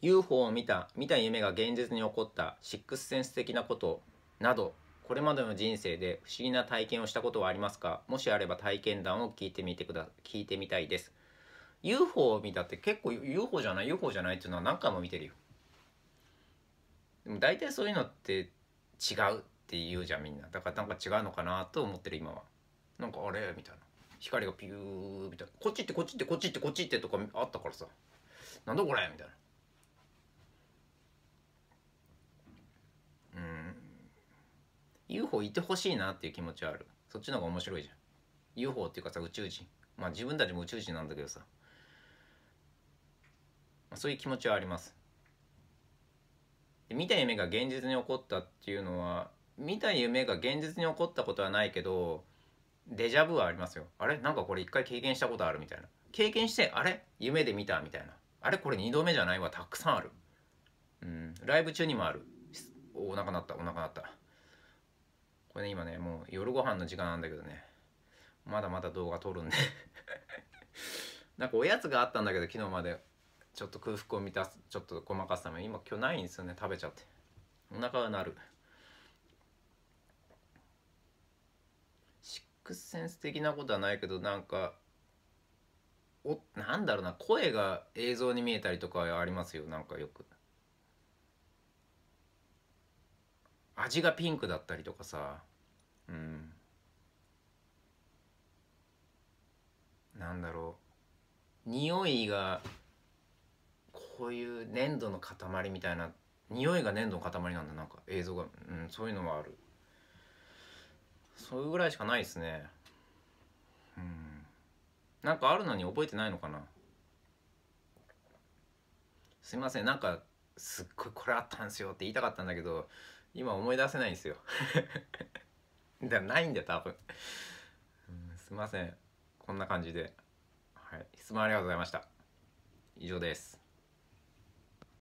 UFO を見た見た夢が現実に起こったシックスセンス的なことなどこれまでの人生で不思議な体験をしたことはありますかもしあれば体験談を聞いてみてくだ聞いてみたいです UFO を見たって結構 UFO じゃない UFO じゃないっていうのは何回も見てるよでも大体そういうのって違うって言うじゃんみんなだからなんか違うのかなと思ってる今はなんかあれみたいな光がピューみたいなこっちってこっちってこっちってこっちってとかあったからさなんだこれみたいな UFO いてほしいなっていう気持ちはあるそっちの方が面白いじゃん UFO っていうかさ宇宙人まあ自分たちも宇宙人なんだけどさ、まあ、そういう気持ちはありますで見た夢が現実に起こったっていうのは見た夢が現実に起こったことはないけどデジャブはありますよあれなんかこれ一回経験したことあるみたいな経験してあれ夢で見たみたいなあれこれ2度目じゃないわたくさんあるうんライブ中にもあるお腹鳴ったお腹鳴ったこれね、今ね、もう夜ご飯の時間なんだけどね、まだまだ動画撮るんで なんかおやつがあったんだけど、昨日まで、ちょっと空腹を満たす、ちょっとごまかすために、今今日ないんですよね、食べちゃって。お腹が鳴る。シックスセンス的なことはないけど、なんか、お、なんだろうな、声が映像に見えたりとかありますよ、なんかよく。味がピンクだったりとかさうんなんだろう匂いがこういう粘土の塊みたいな匂いが粘土の塊なんだなんか映像が、うん、そういうのはあるそういうぐらいしかないですねうんなんかあるのに覚えてないのかなすいませんなんかすっごいこれあったんですよって言いたかったんだけど今思い出せないんですよ だないんだよ多分、うん、すいませんこんな感じではい質問ありがとうございました以上です